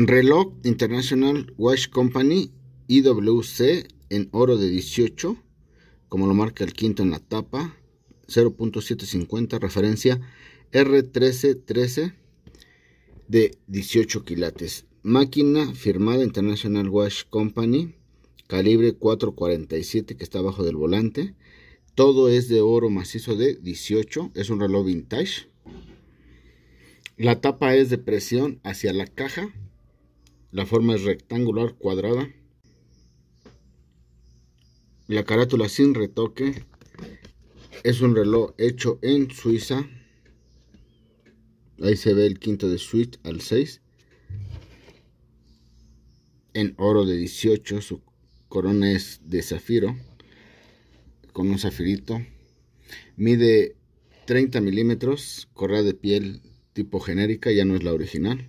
Reloj International Watch Company IWC en oro de 18, como lo marca el quinto en la tapa, 0.750, referencia R1313 de 18 quilates. Máquina firmada International Watch Company, calibre 447 que está abajo del volante. Todo es de oro macizo de 18, es un reloj vintage. La tapa es de presión hacia la caja la forma es rectangular cuadrada. La carátula sin retoque. Es un reloj hecho en Suiza. Ahí se ve el quinto de suite al 6. En oro de 18. Su corona es de zafiro. Con un zafirito. Mide 30 milímetros. Correa de piel tipo genérica. Ya no es la original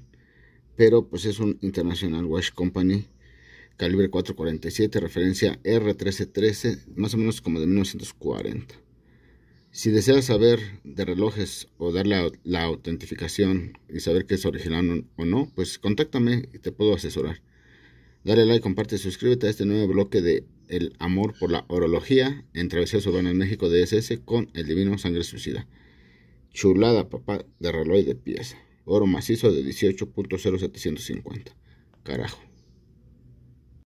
pero pues es un International Wash Company calibre 447, referencia R1313, más o menos como de 1940. Si deseas saber de relojes o darle la, autentificación y saber que es original o no, pues contáctame y te puedo asesorar. Dale like, comparte y suscríbete a este nuevo bloque de El amor por la orología en Travesías en México DSS con el Divino Sangre Suicida. Chulada, papá, de reloj de pieza oro macizo de 18.0750. Carajo.